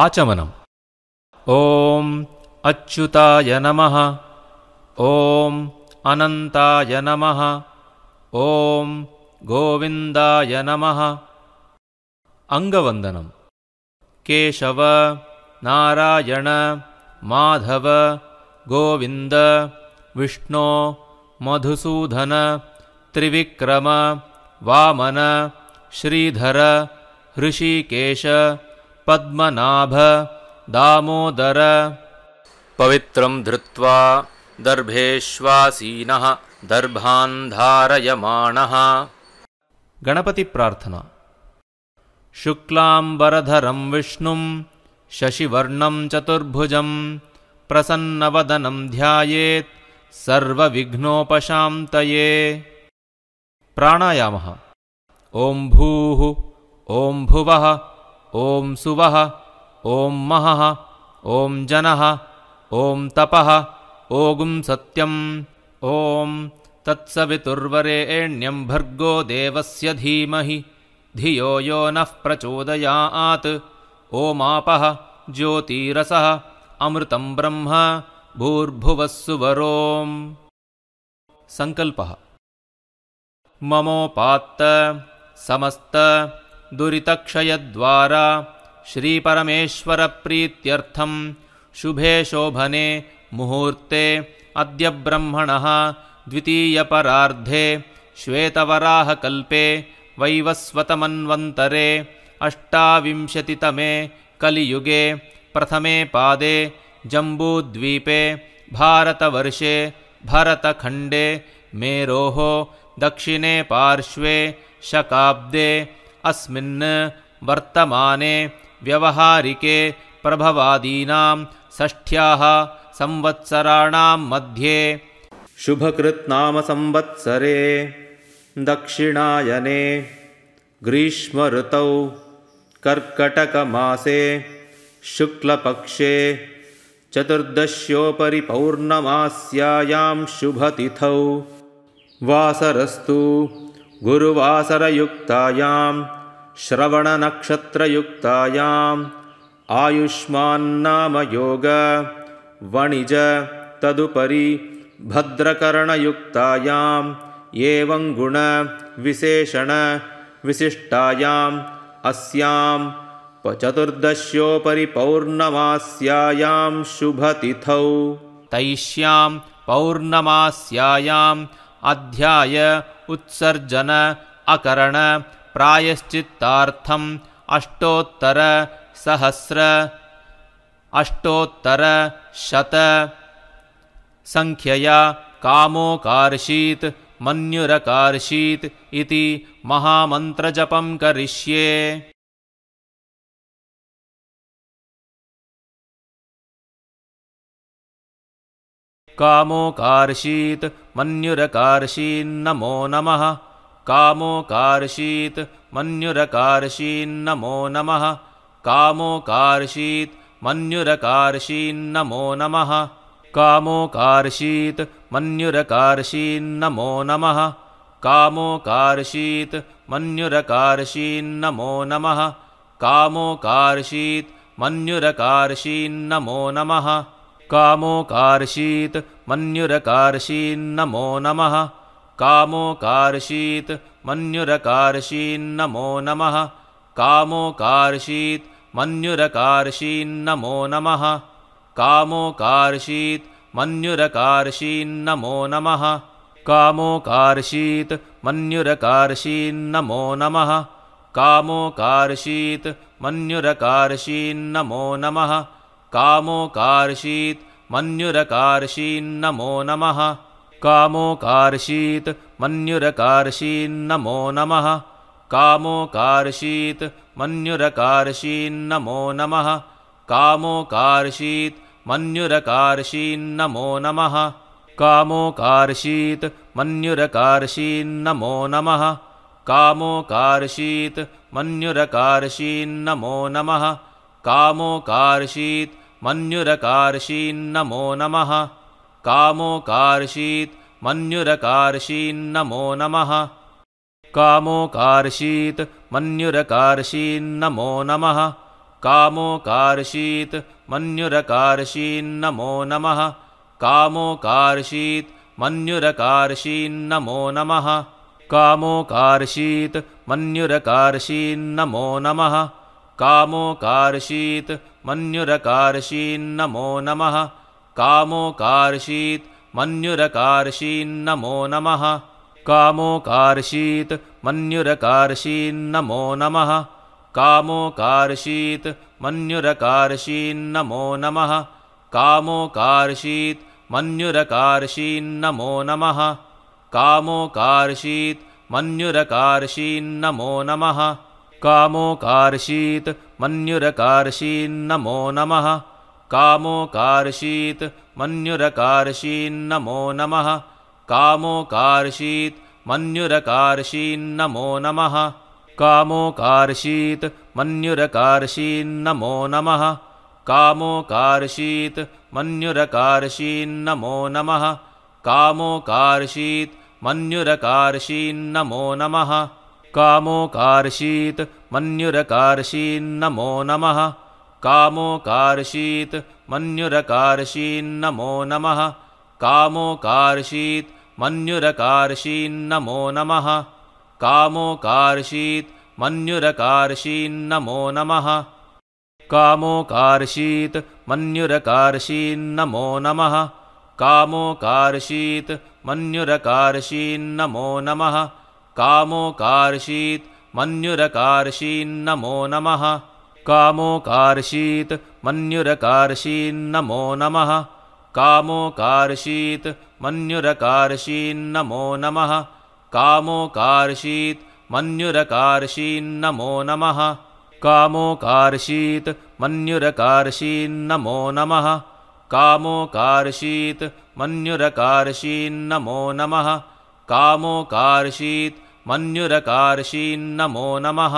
आचमनम् ॐ अच्युताय नमः ॐ अनन्ताय नमः ॐ गोविन्दाय नमः अङ्गवन्दनम् केशव नारायण माधव गोविन्द विष्णो मधुसूदन त्रिविक्रम वामन श्रीधर ऋषिकेश पद्मनाभ दामोदर पवित्रं धृत्वा दर्भेश्वासीनः प्रार्थना, गणपतिप्रार्थना शुक्लाम्बरधरं विष्णुं शशिवर्णं चतुर्भुजं, प्रसन्नवदनं ध्यायेत् सर्वविघ्नोपशान्तये प्राणायामः ॐ भूः ॐ भुवः ॐ सुवः ॐ महः ॐ जनः ॐ तपः ॐ सत्यम् ॐ तत्सवितुर्वरेण्यम् भर्गो देवस्य धीमहि धियो यो नः प्रचोदयात् ओमापः ज्योतिरसः अमृतं ब्रह्म भूर्भुवः सुवरोम् सङ्कल्पः ममोपात्त समस्त दुरितक्षयद्वारा श्रीपरमेश्वरप्रीत्यर्थं शुभे शोभने मुहूर्ते अद्य ब्रह्मणः द्वितीयपरार्धे श्वेतवराहकल्पे वैवस्वतमन्वन्तरे अष्टाविंशतितमे कलियुगे प्रथमे पादे जम्बूद्वीपे भारतवर्षे भरतखण्डे मेरोः दक्षिणे पार्श्वे शकाब्दे अस्मिन् वर्तमाने व्यवहारिके प्रभवादीनां षष्ठ्याः संवत्सराणां मध्ये शुभकृत्नामसंवत्सरे दक्षिणायने ग्रीष्मऋतौ कर्कटकमासे शुक्लपक्षे चतुर्दश्योपरि पौर्णमास्यायां शुभतिथौ वासरस्तु गुरुवासरयुक्तायाम् श्रवणनक्षत्रयुक्तायाम् आयुष्मान्नामयोग वणिज तदुपरि भद्रकरणयुक्तायाम् एवं गुणविशेषणविशिष्टायाम् विशिष्टायाम् अस्यां चतुर्दश्योपरि पौर्णमास्यायां शुभतिथौ तैष्यां पौर्णमास्यायाम् अध्याय उत्सर्जन अकरण प्रायश्चित्तार्थम् अष्टोत्तरसहस्र शत कामो कामोकार्षीत् मन्युरकार्षीत् इति महामन्त्रजपं करिष्ये कामोकार्षीत् मन्युरकार्षीन्नमो नमः कामोकार्षीत् मन्युरकार्षीन्नमो नमः कामोकार्षीत् मन्युरकार्षीन्नमो नमः कामोकार्षीत् मन्युरकार्षीन्नमो नमः कामोकार्षीत् मन्युरकार्षीन्नमो नमः कामोकार्षीत् मन्युरकार्षीन्नमो नमः कामोकार्षीत् मन्युरकार्षीन्नमो नमः कामोकार्षीत् मन्युरकार्षीन्नमो नमः कामोकार्षीत् मन्युरकार्षीन्नमो नमः कामोकार्षीत् मन्युरकार्षीन्नमो नमः कामोकार्षीत् मन्युरकार्षीन्नमो नमः कामोकार्षीत् मन्युरकार्षीन्नमो नमः कामोकार्षीत् मन्युरकार्षीन्नमो नमः कामोकार्षीत् मन्युरकार्षीन्नमो नमः कामोकार्षीत् मन्युरकार्षीन्नमो नमः कामोकार्षीत् मन्युरकार्षीन्नमो नमः कामोकार्षीत् मन्युरकार्षीन्नमो नमः कामोकार्षीत् मन्युरकार्षीन्नमो नमः कामोकार्षीत् मन्युरकार्षीन्नमो नमः कामोकार्षीत् मन्युरकार्षीन्नमो नमः कामोकार्षीत् मन्युरकार्षीन्नमो नमः कामोकार्षीत् मन्युरकार्षीन्नमो नमः कामोकार्षीत् मन्युरकार्षीन्नमो नमः कामोकार्षीत् मन्युरकार्षीन्नमो नमः कामोकार्षीत् मन्युरकार्षीन्नमो नमः कामोकार्षीत् मन्युरकार्षीन्नमो नमः कामोकार्षीत् मन्युरकार्षीन्नमो नमः कामोकार्षीत् मन्युरकार्षीन्नमो नमः कामोकार्षीत् मन्युरकार्षीन्नमो नमः कामोकार्षीत् मन्युरकार्षीन्नमो नमः कामोकार्षीत् मन्युरकार्षीन्नमो नमः कामोकार्षीत् मन्युरकार्षीन्नमो नमः कामोकार्षीत् मन्युरकार्षीन्नमो नमः कामोकार्षीत् मन्युरकार्षीन्नमो नमः कामोकार्षीत् मन्युरकार्षीन्नमो नमः कामोकार्षीत् मन्युरकार्षीन्नमो नमः कामोकार्षीत् मन्युरकार्षीन्नमो नमः कामोकार्षीत् मन्युरकार्षीन्नमो नमः कामोकार्षीत् मन्युरकार्षीन्नमो नमः कामोकार्षीत् मन्युरकार्षीन्नमो नमः कामोकार्षीत् मन्युरकार्षीन्नमो नमः कामोकार्षीत् मन्युरकार्षीन्नमो नमः कामोकार्षीत् मन्युरकार्षीन्नमो नमः कामोकार्षीत् मन्युरकार्षीन्नमो नमः कामोकार्षीत् मन्युरकार्षीन्नमो नमः कामोकार्षीत् मन्युरकार्षीन्नमो नमः कामोकार्षीत् मन्युरकार्षीन्नमो नमः कामोकार्षीत् मन्युरकार्षीन्नमो नमः कामोकार्षीत् मन्युरकार्षीन्नमो नमः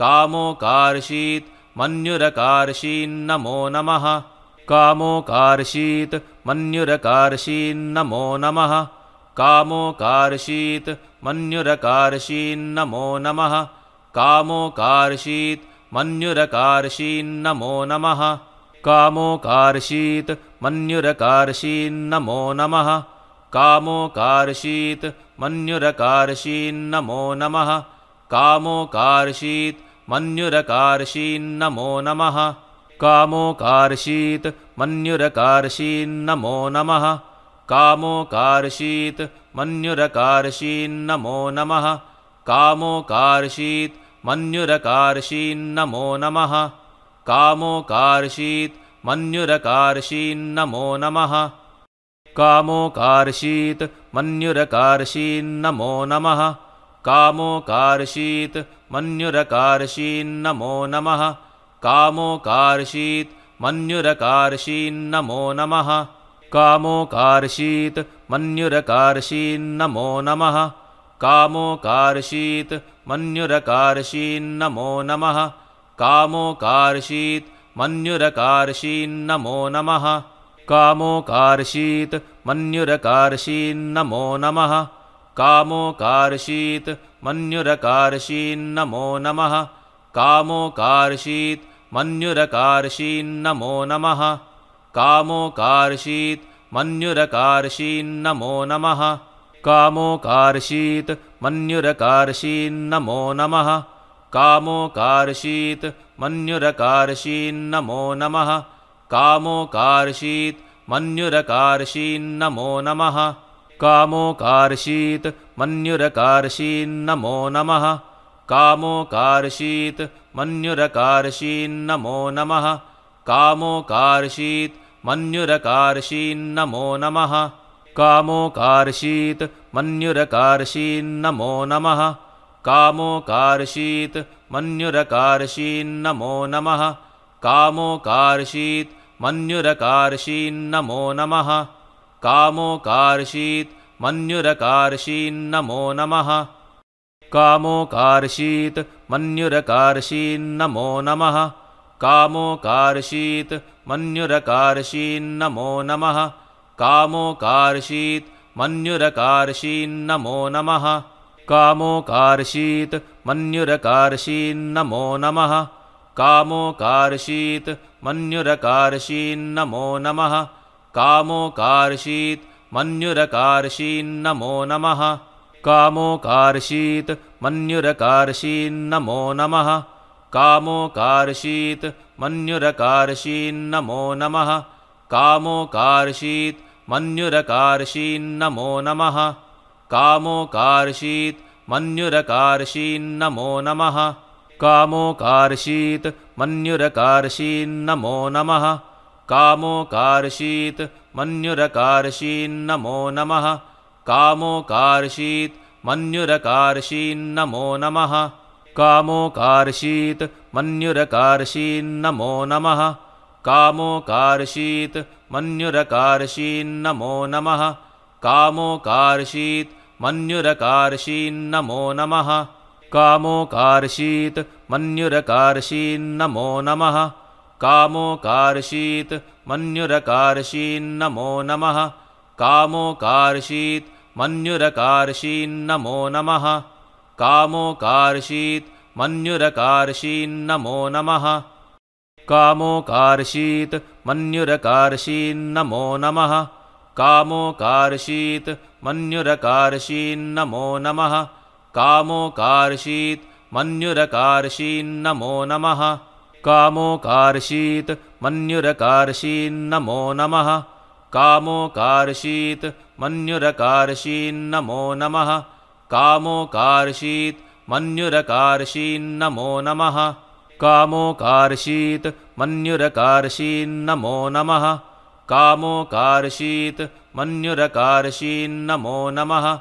कामोकार्षीत् मन्युरकार्षीन्नमो नमः कामोकार्षीत् मन्युरकार्षीन्नमो नमः कामोकार्षीत् मन्युरकार्षीन्नमो नमः कामोकार्षीत् मन्युरकार्षीं न मो नमः कामोकार्षीत् मन्युरकार्षीन्नमो नमः कामोकार्षीत् मन्युरकार्षीन्नमो नमः कामोकार्षीत् मन्युरकार्षीन्नमो नमः कामोकार्षीत् मन्युरकार्षीन्नमो नमः कामोकार्षीत् मन्युरकार्षीन्नमो नमः कामोकार्षीत् मन्युरकार्षीन्नमो नमः कामोकार्षीत् मन्युरकार्षीन्नमो नमः कामोकार्षीत् मन्युरकार्षीन्नमो नमः कामोकार्षीत् मन्युरकार्षीन्नमो नमः कामोकार्षीत् मन्युरकार्षीन्नमो नमः कामोकार्षीत् मन्युरकार्षीन्नमो नमः कामोकार्षीत् मन्युरकार्षीं नमो नमः कामोकार्षीत् मन्युरकार्षीन्नमो नमः कामोकार्षीत् मन्युरकार्षीन्नमो नमः कामोकार्षीत् मन्युरकार्षीन्नमो नमः कामोकार्षीत् मन्युरकार्षीन्नमो नमः कामोकार्षीत् मन्युरकार्षीन्नमो नमः कामोकार्षीत् मन्युरकार्षीं नमो नमः कामोकार्षीत् मन्युरकार्षीन्नमो नमः कामोकार्षीत् मन्युरकार्षीन्नमो नमः कामोकार्षीत् मन्युरकार्षीन्नमो नमः कामोकार्षीत् मन्युरकार्षीन्नमो नमः कामोकार्षीत् मन्युरकार्षीन्नमो नमः कामोकार्षीत् मन्युरकार्षीन्नमो नमः कामोकार्षीत् मन्युरकार्षीन्नमो नमः कामोकार्षीत् मन्युरकार्षीन्नमो नमः कामोकार्षीत् मन्युरकार्षीन्नमो नमः कामोकार्षीत् मन्युरकार्षीन्नमो नमः कामोकार्षीत् मन्युरकार्षीन्नमो नमः कामोकार्षीत् मन्युरकार्षीन्नमो नमः कामोकार्षीत् मन्युरकार्षीन्नमो नमः कामोकार्षीत् मन्युरकार्षीन्नमो नमः कामोकार्षीत् मन्युरकार्षीन्नमो नमः कामोकार्षीत् मन्युरकार्षीन्नमो नमः कामोकार्षीत् मन्युरकार्षीन्नमो नमः कामोकार्षीत् मन्युरकार्षीन्नमो नमः कामोकार्षीत् मन्युरकार्षीन्नमो नमः कामोकार्षीत् मन्युरकार्षीन्नमो नमः कामोकार्षीत् मन्युरकार्षीन्नमो नमः कामोकार्षीत् मन्युरकार्षीन्नमो नमः कामोकार्षीत् मन्युरकार्षीन्नमो नमः कामोकार्षीत् मन्युरकार्षीन्नमो नमः कामोकार्षीत् मन्युरकार्षीन्नमो नमः कामोकार्षीत् मन्युरकार्षीन्नमो नमः कामोकार्षीत् मन्युरकार्षीन्नमो नमः कामोकार्षीत् मन्युरकार्षीन्नमो नमः कामोकार्षीत् मन्युरकार्षीन्नमो नमः कामोकार्षीत् मन्युरकार्षीन्नमो नमः कामोकार्षीत् मन्युरकार्षीन्नमो नमः कामोकार्षीत् मन्युरकार्षीन्नमो नमः कामोकार्षीत् मन्युरकार्षीन्नमो नमः कामोकार्षीत् मन्युरकार्षीन्नमो नमः कामोकार्षीत् मन्युरकार्षीन्नमो नमः कामोकार्षीत् मन्युरकार्षीन्नमो नमः कामोकार्षीत् मन्युरकार्षीन्नमो नमः